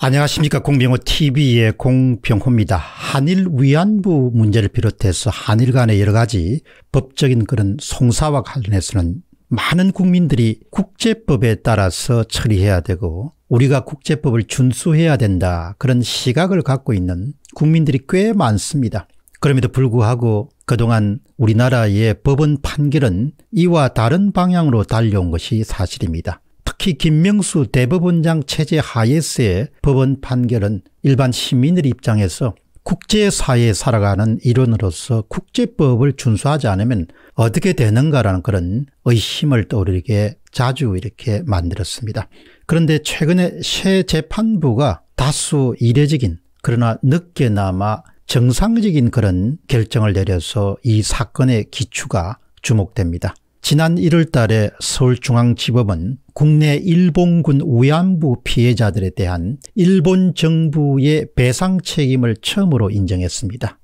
안녕하십니까 공병호TV의 공병호입니다. 한일 위안부 문제를 비롯해서 한일 간의 여러 가지 법적인 그런 송사와 관련해서는 많은 국민들이 국제법에 따라서 처리해야 되고 우리가 국제법을 준수해야 된다 그런 시각을 갖고 있는 국민들이 꽤 많습니다. 그럼에도 불구하고 그동안 우리나라의 법원 판결은 이와 다른 방향으로 달려온 것이 사실입니다. 특히 김명수 대법원장 체제 하에서의 법원 판결은 일반 시민들 입장에서 국제사회에 살아가는 일원으로서 국제법을 준수하지 않으면 어떻게 되는가라는 그런 의심을 떠오르게 자주 이렇게 만들었습니다. 그런데 최근에 새 재판부가 다수 이례적인 그러나 늦게나마 정상적인 그런 결정을 내려서 이 사건의 기초가 주목됩니다. 지난 1월 달에 서울중앙지법은 국내 일본군 위안부 피해자들에 대한 일본 정부의 배상 책임을 처음으로 인정했습니다.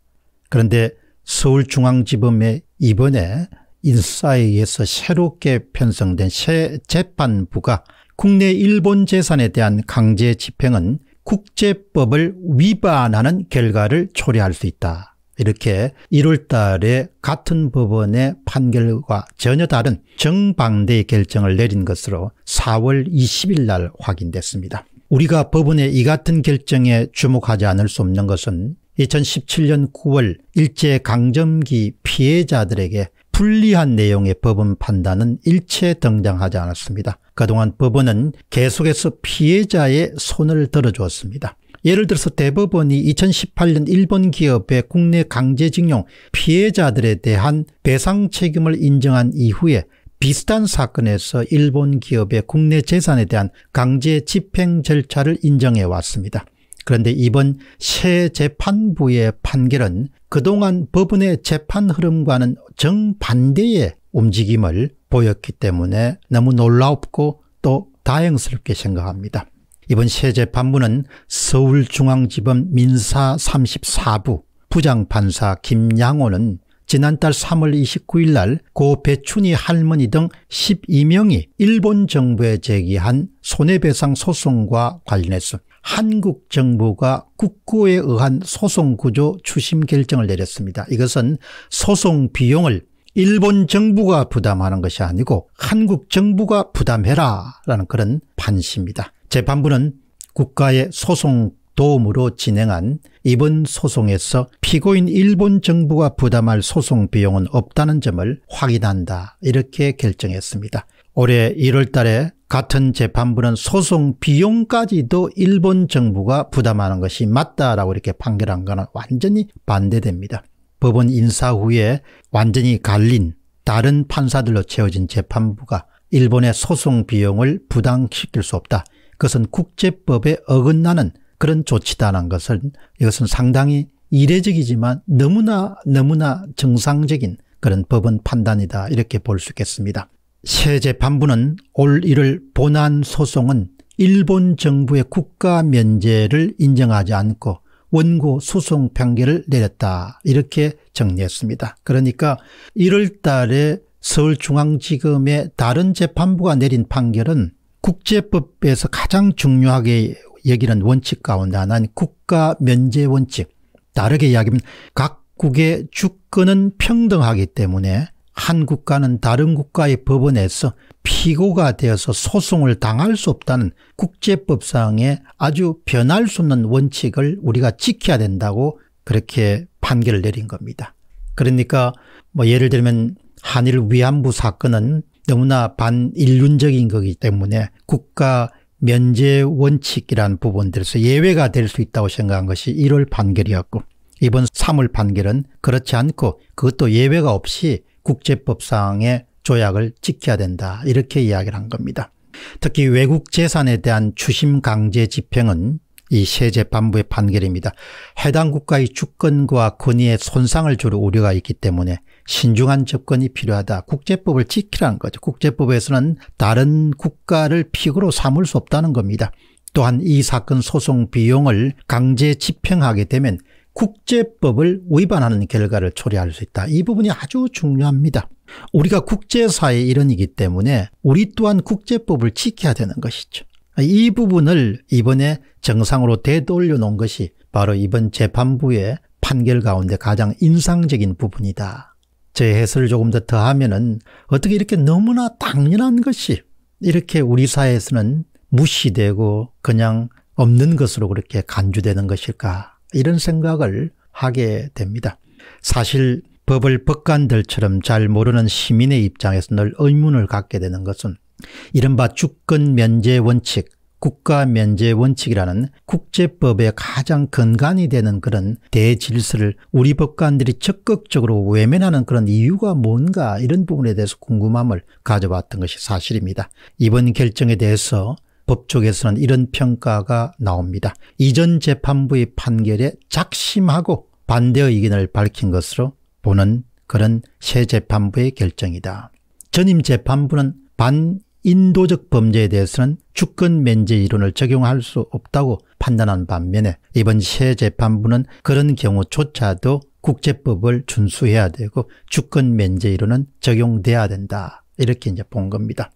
그런데 서울중앙지법의 이번에 인사에 의해서 새롭게 편성된 새 재판부가 국내 일본 재산에 대한 강제 집행은 국제법을 위반하는 결과를 초래할 수 있다 이렇게 1월 달에 같은 법원의 판결과 전혀 다른 정반대의 결정을 내린 것으로 4월 20일 날 확인됐습니다. 우리가 법원의 이 같은 결정에 주목하지 않을 수 없는 것은 2017년 9월 일제강점기 피해자들에게 불리한 내용의 법원 판단은 일체 등장하지 않았습니다. 그동안 법원은 계속해서 피해자의 손을 들어주었습니다. 예를 들어서 대법원이 2018년 일본 기업의 국내 강제징용 피해자들에 대한 배상 책임을 인정한 이후에 비슷한 사건에서 일본 기업의 국내 재산에 대한 강제 집행 절차를 인정해 왔습니다. 그런데 이번 새 재판부의 판결은 그동안 법원의 재판 흐름과는 정반대의 움직임을 보였기 때문에 너무 놀랍고 또 다행스럽게 생각합니다. 이번 새 재판부는 서울중앙지법 민사 34부 부장판사 김양호는 지난달 3월 29일 날 고 배춘희 할머니 등 12명이 일본 정부에 제기한 손해배상 소송과 관련해서 한국 정부가 국고에 의한 소송구조 추심 결정을 내렸습니다. 이것은 소송 비용을 일본 정부가 부담하는 것이 아니고 한국 정부가 부담해라 라는 그런 판시입니다. 재판부는 국가의 소송 도움으로 진행한 이번 소송에서 피고인 일본 정부가 부담할 소송 비용은 없다는 점을 확인한다 이렇게 결정했습니다. 올해 1월 달에 같은 재판부는 소송 비용까지도 일본 정부가 부담하는 것이 맞다라고 이렇게 판결한 것은 완전히 반대됩니다. 법원 인사 후에 완전히 갈린 다른 판사들로 채워진 재판부가 일본의 소송 비용을 부담시킬 수 없다. 그것은 국제법에 어긋나는 그런 조치다라는 것을 이것은 상당히 이례적이지만 너무나 너무나 정상적인 그런 법은 판단이다 이렇게 볼 수 있겠습니다. 새 재판부는 올 1월 본안 소송은 일본 정부의 국가 면제를 인정하지 않고 원고 소송 판결을 내렸다 이렇게 정리했습니다. 그러니까 1월 달에 서울중앙지검의 다른 재판부가 내린 판결은 국제법에서 가장 중요하게 여기는 원칙 가운데 하나는 국가 면제 원칙. 다르게 이야기하면 각국의 주권은 평등하기 때문에 한 국가는 다른 국가의 법원에서 피고가 되어서 소송을 당할 수 없다는 국제법상의 아주 변할 수 없는 원칙을 우리가 지켜야 된다고 그렇게 판결을 내린 겁니다. 그러니까 뭐 예를 들면 한일 위안부 사건은 너무나 반인륜적인 거기 때문에 국가 면제 원칙이라는 부분들에서 예외가 될 수 있다고 생각한 것이 1월 판결이었고 이번 3월 판결은 그렇지 않고 그것도 예외가 없이 국제법상의 조약을 지켜야 된다 이렇게 이야기를 한 겁니다. 특히 외국 재산에 대한 추심 강제 집행은 이새 재판부의 판결입니다. 해당 국가의 주권과 권위에 손상을 줄 우려가 있기 때문에 신중한 접근이 필요하다. 국제법을 지키라는 거죠. 국제법에서는 다른 국가를 픽으로 삼을 수 없다는 겁니다. 또한 이 사건 소송 비용을 강제 집행하게 되면 국제법을 위반하는 결과를 초래할 수 있다. 이 부분이 아주 중요합니다. 우리가 국제사회 일원이기 때문에 우리 또한 국제법을 지켜야 되는 것이죠. 이 부분을 이번에 정상으로 되돌려 놓은 것이 바로 이번 재판부의 판결 가운데 가장 인상적인 부분이다. 제 해설을 조금 더 더하면 은 어떻게 이렇게 너무나 당연한 것이 이렇게 우리 사회에서는 무시되고 그냥 없는 것으로 그렇게 간주되는 것일까 이런 생각을 하게 됩니다. 사실 법을 법관들처럼 잘 모르는 시민의 입장에서 늘 의문을 갖게 되는 것은 이른바 주권 면제 원칙, 국가 면제 원칙이라는 국제법의 가장 근간이 되는 그런 대질서를 우리 법관들이 적극적으로 외면하는 그런 이유가 뭔가 이런 부분에 대해서 궁금함을 가져왔던 것이 사실입니다. 이번 결정에 대해서 법 쪽에서는 이런 평가가 나옵니다. 이전 재판부의 판결에 작심하고 반대 의견을 밝힌 것으로 보는 그런 새 재판부의 결정이다. 전임 재판부는 반인도적 범죄에 대해서는 주권 면제 이론을 적용할 수 없다고 판단한 반면에 이번 새 재판부는 그런 경우조차도 국제법을 준수해야 되고 주권 면제 이론은 적용돼야 된다. 이렇게 이제 본 겁니다.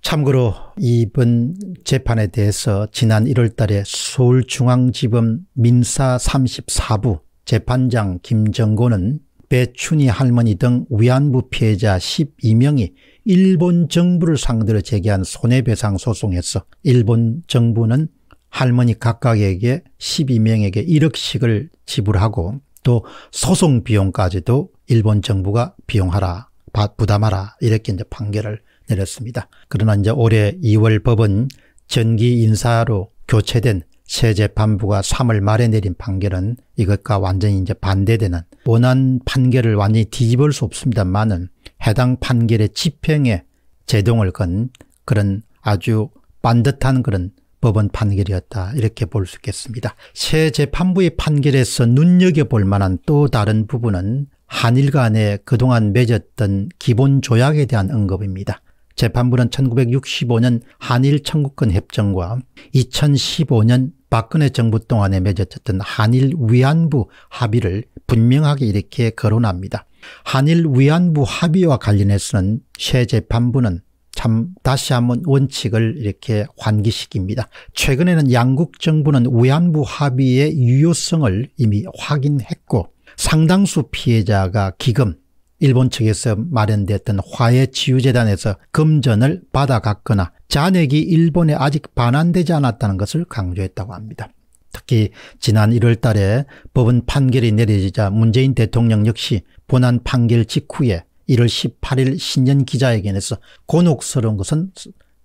참고로 이번 재판에 대해서 지난 1월 달에 서울중앙지법 민사 34부 재판장 김정곤은 배춘희 할머니 등 위안부 피해자 12명이 일본 정부를 상대로 제기한 손해배상 소송에서 일본 정부는 할머니 각각에게 12명에게 1억씩을 지불하고 또 소송 비용까지도 일본 정부가 비용하라 부담하라 이렇게 이제 판결을 내렸습니다. 그러나 이제 올해 2월 법은 전기 인사로 교체된 새 재판부가 3월 말에 내린 판결은 이것과 완전히 이제 반대되는 원한 판결을 완전히 뒤집을 수 없습니다만은 해당 판결의 집행에 제동을 건 그런 아주 반듯한 그런 법원 판결이었다 이렇게 볼 수 있겠습니다. 새 재판부의 판결에서 눈여겨볼 만한 또 다른 부분은 한일 간에 그동안 맺었던 기본 조약에 대한 언급입니다. 재판부는 1965년 한일청구권 협정과 2015년 박근혜 정부 동안에 맺어졌던 한일 위안부 합의를 분명하게 이렇게 거론합니다. 한일 위안부 합의와 관련해서는 새 재판부는 참 다시 한번 원칙을 이렇게 환기시킵니다. 최근에는 양국 정부는 위안부 합의의 유효성을 이미 확인했고 상당수 피해자가 기금 일본 측에서 마련됐던 화해치유재단에서 금전을 받아갔거나 잔액이 일본에 아직 반환되지 않았다는 것을 강조했다고 합니다. 특히 지난 1월 달에 법원 판결이 내려지자 문재인 대통령 역시 본안 판결 직후에 1월 18일 신년 기자회견에서 곤혹스러운 것은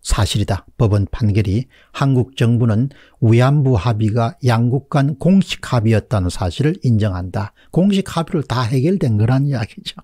사실이다. 법원 판결이 한국 정부는 위안부 합의가 양국 간 공식 합의였다는 사실을 인정한다. 공식 합의를다 해결된 거란 이야기죠.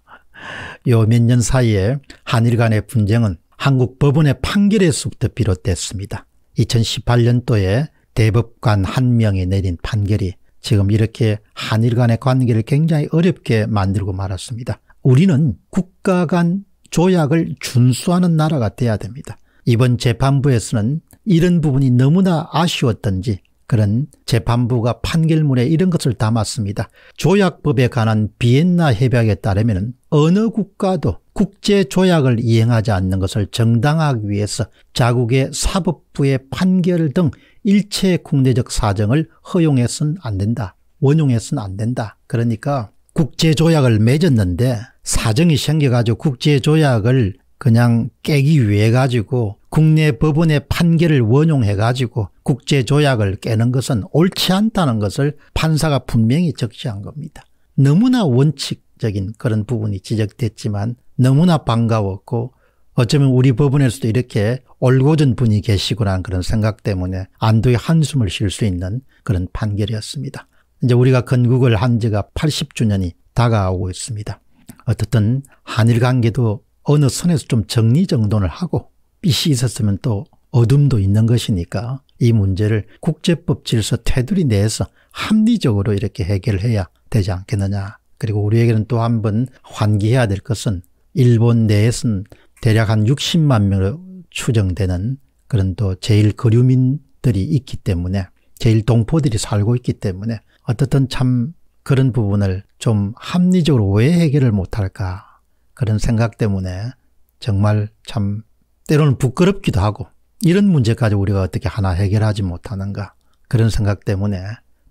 요몇년 사이에 한일 간의 분쟁은 한국 법원의 판결에서부터 비롯됐습니다. 2018년도에 대법관 한 명이 내린 판결이 지금 이렇게 한일 간의 관계를 굉장히 어렵게 만들고 말았습니다. 우리는 국가 간 조약을 준수하는 나라가 돼야 됩니다. 이번 재판부에서는 이런 부분이 너무나 아쉬웠던지 그런 재판부가 판결문에 이런 것을 담았습니다. 조약법에 관한 비엔나 협약에 따르면 어느 국가도 국제조약을 이행하지 않는 것을 정당하기 위해서 자국의 사법부의 판결 등 일체 국내적 사정을 허용해서는 안 된다. 원용해서는 안 된다. 그러니까 국제조약을 맺었는데 사정이 생겨가지고 국제조약을 그냥 깨기 위해 가지고 국내 법원의 판결을 원용해 가지고 국제 조약을 깨는 것은 옳지 않다는 것을 판사가 분명히 적시한 겁니다. 너무나 원칙적인 그런 부분이 지적됐지만 너무나 반가웠고 어쩌면 우리 법원에서도 이렇게 올고전 분이 계시구나 그런 생각 때문에 안도의 한숨을 쉴 수 있는 그런 판결이었습니다. 이제 우리가 건국을 한 지가 80주년이 다가오고 있습니다. 어떻든 한일 관계도 어느 선에서 좀 정리정돈을 하고 빛이 있었으면 또 어둠도 있는 것이니까 이 문제를 국제법 질서 테두리 내에서 합리적으로 이렇게 해결해야 되지 않겠느냐. 그리고 우리에게는 또 한 번 환기해야 될 것은 일본 내에서는 대략 한 60만 명으로 추정되는 그런 또 제일 거류민들이 있기 때문에 제일 동포들이 살고 있기 때문에 어떻든 참 그런 부분을 좀 합리적으로 왜 해결을 못할까 그런 생각 때문에 정말 참 때로는 부끄럽기도 하고 이런 문제까지 우리가 어떻게 하나 해결하지 못하는가 그런 생각 때문에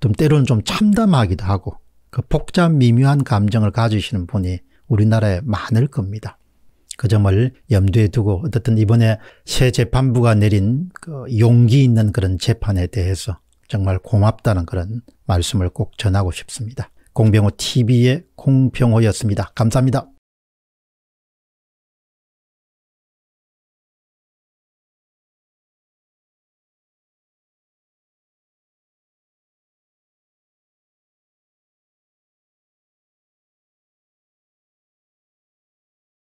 좀 때로는 좀 참담하기도 하고 그 복잡 미묘한 감정을 가지시는 분이 우리나라에 많을 겁니다. 그 점을 염두에 두고 어쨌든 이번에 새 재판부가 내린 그 용기 있는 그런 재판에 대해서 정말 고맙다는 그런 말씀을 꼭 전하고 싶습니다. 공병호 TV의 공병호였습니다. 감사합니다.